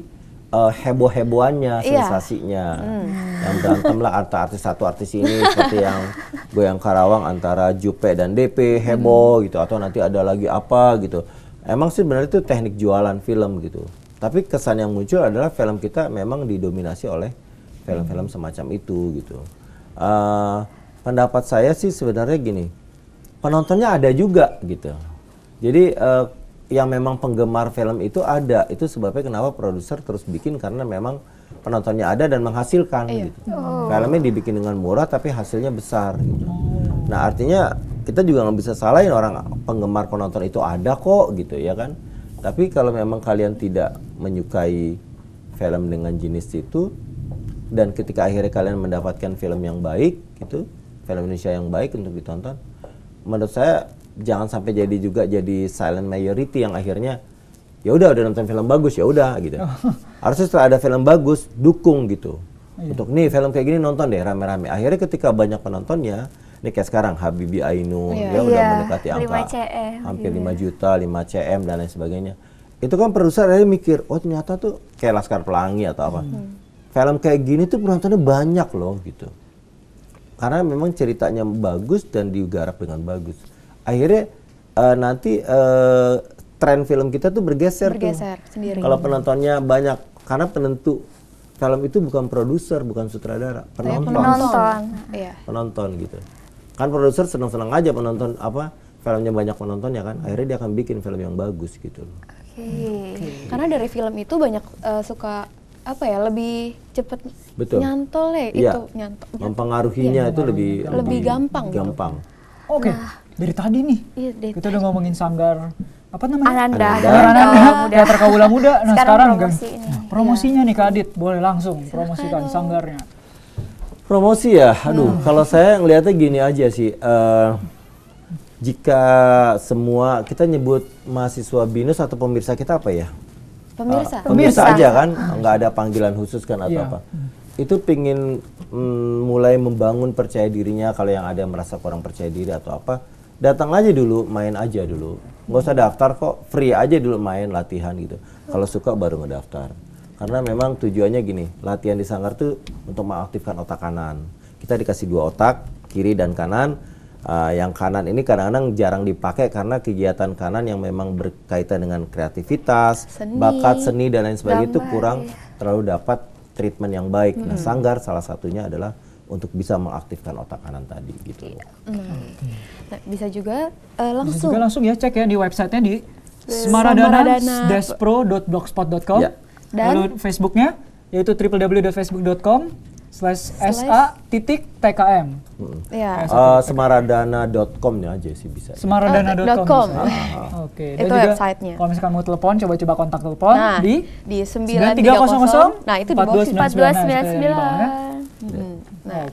uh, heboh-hebohannya, yeah. sensasinya. Hmm. Yang berantem lah antara artis satu artis ini seperti yang goyang Karawang antara Jupe dan DP heboh hmm. gitu atau nanti ada lagi apa gitu emang sih benar itu teknik jualan film gitu tapi kesan yang muncul adalah film kita memang didominasi oleh film-film hmm. semacam itu gitu uh, pendapat saya sih sebenarnya gini penontonnya ada juga gitu jadi uh, yang memang penggemar film itu ada itu sebabnya kenapa produser terus bikin karena memang penontonnya ada dan menghasilkan iya. gitu. oh. filmnya dibikin dengan murah tapi hasilnya besar gitu. nah artinya kita juga nggak bisa salahin orang penggemar penonton itu ada kok gitu ya kan tapi kalau memang kalian tidak menyukai film dengan jenis itu dan ketika akhirnya kalian mendapatkan film yang baik gitu film Indonesia yang baik untuk ditonton menurut saya jangan sampai jadi juga jadi silent majority yang akhirnya ya udah udah nonton film bagus ya udah gitu oh. harusnya setelah ada film bagus dukung gitu iya. untuk nih film kayak gini nonton deh rame-rame akhirnya ketika banyak penontonnya ini kayak sekarang Habibi Ainu, yeah. dia yeah. udah iya. mendekati angka 5 CM, hampir yeah. 5 juta, 5 CM dan lain sebagainya. Itu kan produser akhirnya mikir, oh ternyata tuh kayak Laskar Pelangi atau apa. Hmm. Film kayak gini tuh penontonnya banyak loh gitu. Karena memang ceritanya bagus dan digarap dengan bagus. Akhirnya uh, nanti uh, tren film kita tuh bergeser, bergeser tuh. sendiri. Kalau penontonnya banyak, karena penentu film itu bukan produser, bukan sutradara, iya, penonton. Penonton. Iya. Penonton gitu kan produser senang-senang aja penonton apa filmnya banyak penonton ya kan akhirnya dia akan bikin film yang bagus gitu loh. Oke. Okay. Okay. Karena dari film itu banyak uh, suka apa ya lebih cepet Betul. nyantol ya, ya. itu nyantol. Mempengaruhinya ya, itu lebih lebih gampang. Gampang. Gitu. Oke. Okay. Nah, dari tadi nih iya, dari kita tadi. udah ngomongin sanggar apa namanya? Ananda. Ananda. Ananda. Ananda. Ananda. Teater Kaula Muda. Nah sekarang, sekarang promosi nah, promosinya ya. nih Kak Adit, boleh langsung Silahkan promosikan dong. sanggarnya. Promosi ya, iya. aduh. Hmm. Kalau saya ngelihatnya gini aja sih. Uh, jika semua kita nyebut mahasiswa binus atau pemirsa kita apa ya? Pemirsa. Uh, pemirsa, pemirsa aja kan, ah. nggak ada panggilan khusus kan atau yeah. apa? Itu pingin mm, mulai membangun percaya dirinya kalau yang ada yang merasa kurang percaya diri atau apa, datang aja dulu, main aja dulu. Nggak usah daftar kok, free aja dulu main latihan gitu. Kalau suka baru ngedaftar. Karena memang tujuannya gini, latihan di sanggar tuh untuk mengaktifkan otak kanan. Kita dikasih dua otak, kiri dan kanan. Uh, yang kanan ini kadang-kadang jarang dipakai karena kegiatan kanan yang memang berkaitan dengan kreativitas, seni, bakat seni dan lain sebagainya gambar, itu kurang iya. terlalu dapat treatment yang baik. Nah, hmm. Nah, sanggar salah satunya adalah untuk bisa mengaktifkan otak kanan tadi gitu. Iya. Hmm. Nah, bisa juga uh, langsung. Bisa juga langsung ya cek ya di websitenya di smaradana-pro.blogspot.com Ya. Dan Lalu Facebooknya yaitu www.facebook.com slash sa titik tkm. Ya. Uh, eh, semaradana.com ya aja sih bisa. Semaradana.com. Ah, ah. Oke. Okay. Itu websitenya. Kalau misalkan mau telepon, coba-coba kontak telepon nah, di di 9300. Nah itu di box 1499. sembilan nah,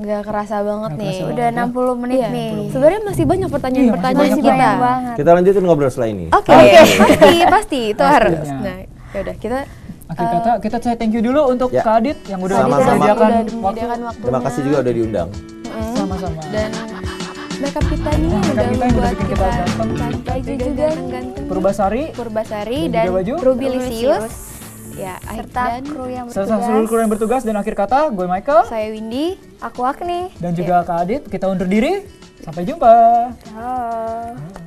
nggak kerasa banget nih. Udah ya. enam puluh menit iya. nih. Sebenarnya masih banyak pertanyaan-pertanyaan iya, kita. Banget. Kita lanjutin ngobrol setelah ini. Oke, okay. pasti, pasti itu harus. Nah, ya udah kita Akhir kata eh, kita saya thank you dulu untuk ya. Kak yang udah menyediakan waktu. Terima kasih juga udah diundang. Sama-sama. Dan makeup kita nih nah, udah kita membuat udah kita, kita cantik juga ganteng. Purbasari, Purbasari dan, ya, dan, dan Rubilisius. Ya, serta kru yang bertugas. Serta seluruh kru yang bertugas dan akhir kata gue Michael, saya Windy, aku Akni. dan juga ya. Kak Adit kita undur diri. Sampai jumpa. Ciao.